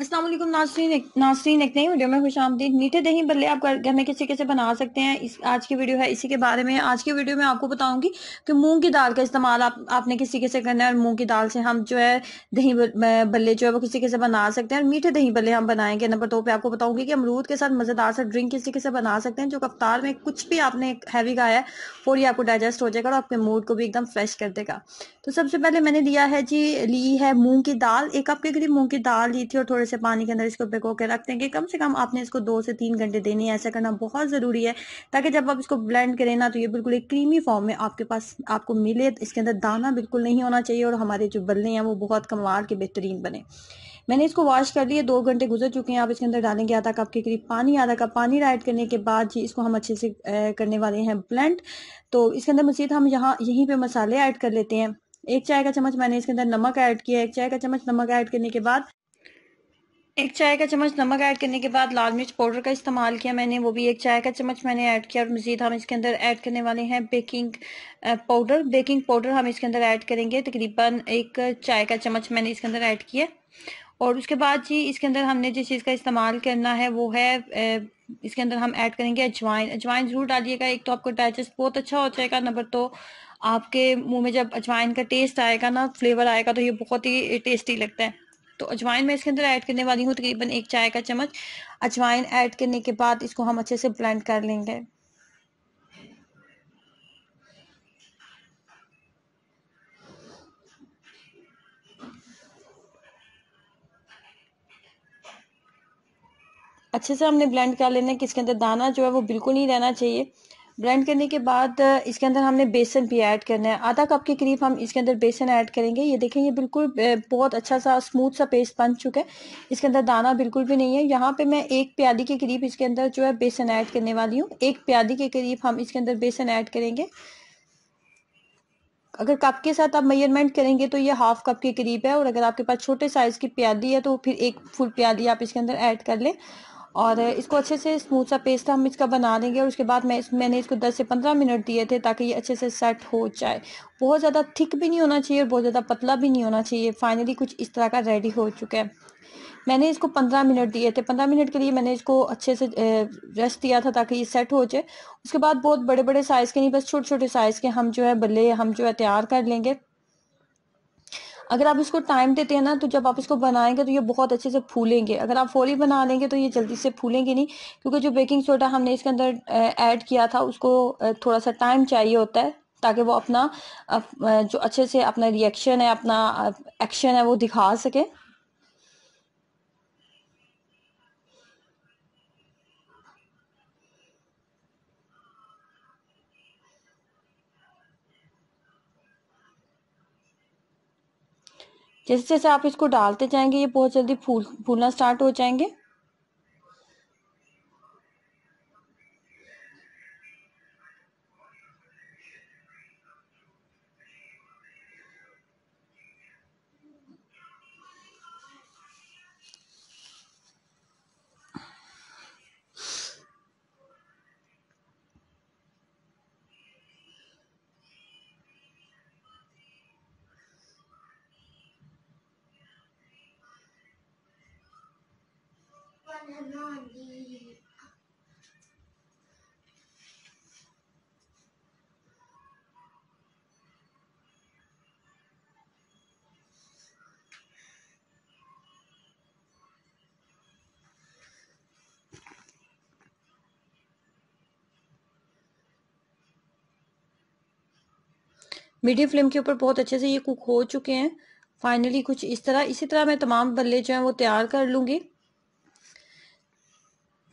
असलम नासरीन नासरीन एक नई वीडियो में खुश आमदीद मीठे दही बल्ले आप घर में किसी कैसे बना सकते हैं इस आज की वीडियो है इसी के बारे में आज की वीडियो में आपको बताऊंगी कि मूंग की दाल का इस्तेमाल आप आपने किसी कैसे करना है और मूंग की दाल से हम जो है दही बल्ले जो है वो किसी कैसे बना सकते हैं और मीठे दही बल्ले हम बनाएंगे नंबर दो पर पे आपको बताऊंगी कि अमरूद के साथ मज़ेदार सा ड्रिंक किसी कैसे बना सकते हैं जो कफ्तार में कुछ भी आपने हैवी खाया है और ये आपको डाइजेस्ट हो जाएगा और आपके मूड को भी एकदम फ्रेश कर देगा तो सबसे पहले मैंने लिया है जी ली है मूंग की दाल एक कप के करीब मूंग की दाल ली थी और थोड़े से पानी के अंदर इसको भिगो के रखते हैं कि कम से कम आपने इसको दो से तीन घंटे देने हैं ऐसा करना बहुत ज़रूरी है ताकि जब आप इसको ब्लेंड करें ना तो ये बिल्कुल एक क्रीमी फॉर्म में आपके पास आपको मिले इसके अंदर दाना बिल्कुल नहीं होना चाहिए और हमारे जो बल्ले हैं वो बहुत कमाल के बेहतरीन बने मैंने इसको वॉश कर लिया दो घंटे गुजर चुके हैं आप इसके अंदर डालेंगे आधा कप के करीब पानी आधा कप पानी ऐड करने के बाद जी इसको हम अच्छे से करने वाले हैं ब्लेंड तो इसके अंदर मजीद हम यहाँ यहीं पर मसाले ऐड कर लेते हैं एक चाय का चम्मच मैंने इसके अंदर नमक ऐड किया एक चाय का चम्मच नमक ऐड करने के बाद एक चाय का चम्मच नमक ऐड करने के बाद लाल मिर्च पाउडर का इस्तेमाल किया मैंने वो भी एक चाय का चम्मच मैंने ऐड किया और मज़ीद हम इसके अंदर ऐड करने वाले हैं बेकिंग पाउडर बेकिंग पाउडर हम इसके अंदर ऐड करेंगे तकरीबन एक चाय का चम्मच मैंने इसके अंदर ऐड किया और उसके बाद जी इसके अंदर हमने जिस चीज़ का इस्तेमाल करना है वो है इसके अंदर हम ऐड करेंगे अजवाइन अजवाइन ज़रूर डालिएगा एक तो आपको डाइजेस्ट बहुत अच्छा हो जाएगा नंबर तो आपके मुंह में जब अजवाइन का टेस्ट आएगा ना फ्लेवर आएगा तो ये बहुत ही टेस्टी लगता है तो अजवाइन मैं इसके अंदर ऐड करने वाली हूँ तकरीबन एक चाय का चम्मच अजवाइन ऐड करने के बाद इसको हम अच्छे से ब्लेंड कर लेंगे अच्छे से हमने ब्लेंड कर लेना है कि इसके अंदर दाना जो है वो बिल्कुल नहीं रहना चाहिए ब्लेंड करने के बाद इसके अंदर हमने बेसन भी ऐड करना है आधा कप के करीब हम इसके अंदर बेसन ऐड करेंगे ये देखें ये बिल्कुल बहुत अच्छा सा स्मूथ सा पेस्ट बन चुका है इसके अंदर दाना बिल्कुल भी नहीं है यहाँ पे मैं एक प्यादी के करीब इसके अंदर जो है बेसन ऐड करने वाली हूँ एक प्यादी के करीब हम इसके अंदर बेसन ऐड करेंगे अगर कप के साथ आप मेजरमेंट करेंगे तो ये हाफ कप के करीब है और अगर आपके पास छोटे साइज़ की प्यादी है तो फिर एक फुल प्यादी आप इसके अंदर ऐड कर लें और इसको अच्छे से स्मूथ सा पेस्ट हम इसका बना लेंगे और उसके बाद मैं इस मैंने इसको 10 से 15 मिनट दिए थे ताकि ये अच्छे से सेट हो जाए बहुत ज़्यादा थिक भी नहीं होना चाहिए और बहुत ज़्यादा पतला भी नहीं होना चाहिए फाइनली कुछ इस तरह का रेडी हो चुका है मैंने इसको पंद्रह मिनट दिए थे पंद्रह मिनट के लिए मैंने इसको अच्छे से रेस्ट दिया था ताकि ये सेट हो जाए उसके बाद बहुत बड़े बड़े साइज़ के नहीं बस छोटे छोटे साइज़ के हम जो है बल्ले हम जो है तैयार कर लेंगे अगर आप इसको टाइम देते हैं ना तो जब आप इसको बनाएंगे तो ये बहुत अच्छे से फूलेंगे अगर आप फौरी बना लेंगे तो ये जल्दी से फूलेंगे नहीं क्योंकि जो बेकिंग सोडा हमने इसके अंदर ऐड किया था उसको थोड़ा सा टाइम चाहिए होता है ताकि वो अपना जो अच्छे से अपना रिएक्शन है अपना एक्शन है वो दिखा सके जैसे जैसे आप इसको डालते जाएंगे ये बहुत जल्दी फूल फूलना स्टार्ट हो जाएंगे मीडियम फ्लेम के ऊपर बहुत अच्छे से ये कुक हो चुके हैं फाइनली कुछ इस तरह इसी तरह मैं तमाम बल्ले जो हैं वो तैयार कर लूँगी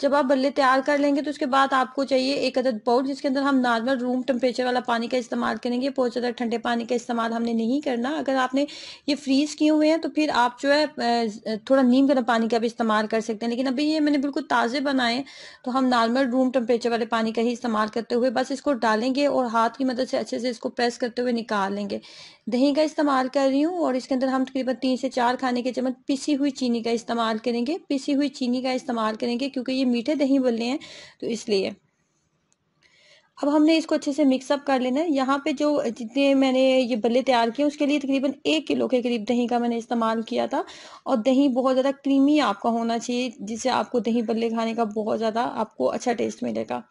जब आप बल्ले तैयार कर लेंगे तो उसके बाद आपको चाहिए एक अदद बाउल जिसके अंदर हम नॉर्मल रूम टेम्परेचर वाला पानी का इस्तेमाल करेंगे बहुत ज़्यादा ठंडे पानी का इस्तेमाल हमने नहीं करना अगर आपने ये फ्रीज़ किए हुए हैं तो फिर आप जो है थोड़ा नीम गर्म पानी का भी इस्तेमाल कर सकते हैं लेकिन अभी ये मैंने बिल्कुल ताज़े बनाए तो हम नॉर्मल रूम टेम्परेचर वाले पानी का ही इस्तेमाल करते हुए बस इसको डालेंगे और हाथ की मदद से अच्छे से इसको प्रेस करते हुए निकाल लेंगे दही का इस्तेमाल कर रही हूँ और इसके अंदर हम तकरीबन तीन से चार खाने के चम्मच पिसी हुई चीनी का इस्तेमाल करेंगे पिसी हुई चीनी का इस्तेमाल करेंगे क्योंकि ये मीठे दही बोलने हैं तो इसलिए अब हमने इसको अच्छे से मिक्सअप कर लेना है यहाँ पे जो जितने मैंने ये बल्ले तैयार किए उसके लिए तकरीबन एक किलो के करीब दही का मैंने इस्तेमाल किया था और दही बहुत ज़्यादा क्रीमी आपका होना चाहिए जिससे आपको दही बल्ले खाने का बहुत ज़्यादा आपको अच्छा टेस्ट मिलेगा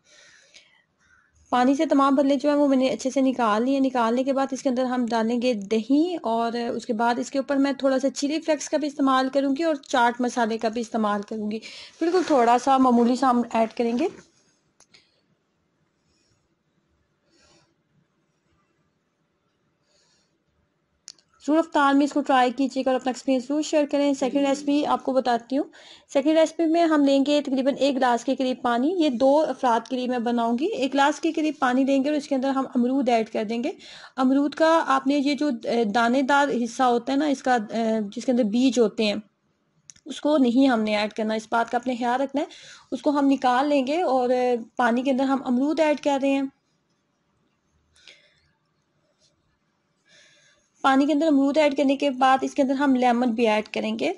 पानी से तमाम भल्ले जो है वो मैंने अच्छे से निकाल लिए निकालने के बाद इसके अंदर हम डालेंगे दही और उसके बाद इसके ऊपर मैं थोड़ा सा चिली फ्लेक्स का भी इस्तेमाल करूँगी और चाट मसाले का भी इस्तेमाल करूँगी बिल्कुल थोड़ा सा मामूली सा हम ऐड करेंगे ज़रूर अफ्तार में इसको ट्राई कीजिएगा और अपना एक्सपीरियंस ज़रूर शेयर करें सेकंड रेसिपी आपको बताती हूँ सेकंड रेसिपी में हम लेंगे तकरीबन एक गिलास के करीब पानी ये दो अफराद के लिए मैं बनाऊँगी एक गिलास के करीब पानी लेंगे और इसके अंदर हम अमरूद ऐड कर देंगे अमरूद का आपने ये जो दानेदार हिस्सा होता है ना इसका जिसके अंदर बीज होते हैं उसको नहीं हमने ऐड करना इस बात का अपने ख्याल रखना है उसको हम निकाल लेंगे और पानी के अंदर हम अमरूद ऐड कर रहे हैं पानी के अंदर अमरूद ऐड तो करने के बाद इसके अंदर हम लेमन भी ऐड करेंगे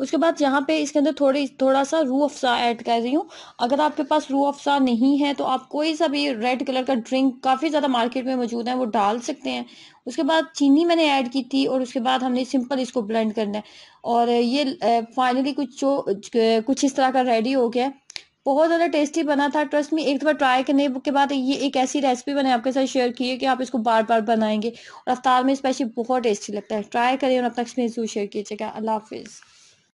उसके बाद यहाँ पे इसके अंदर थोड़ी थोड़ा सा रू अफसा ऐड कर रही हूँ अगर आपके पास रू अफ़सा नहीं है तो आप कोई सा भी रेड कलर का ड्रिंक काफ़ी ज़्यादा मार्केट में मौजूद है वो डाल सकते हैं उसके बाद चीनी मैंने ऐड की थी और उसके बाद हमने सिंपल इसको ब्लेंड करना है और ये फाइनली कुछ जो कुछ इस तरह का रेडी हो गया बहुत ज़्यादा टेस्टी बना था ट्रस्ट में एक बार ट्राई करने के बाद ये एक ऐसी रेसिपी मैंने आपके साथ शेयर की है कि आप इसको बार बार बनाएंगे और अफ्तार में स्पेशली बहुत टेस्टी लगता है ट्राई करें और अपना एक्सपीरियंस जरूर शेयर कीजिएगा अल्लाह हाफिज़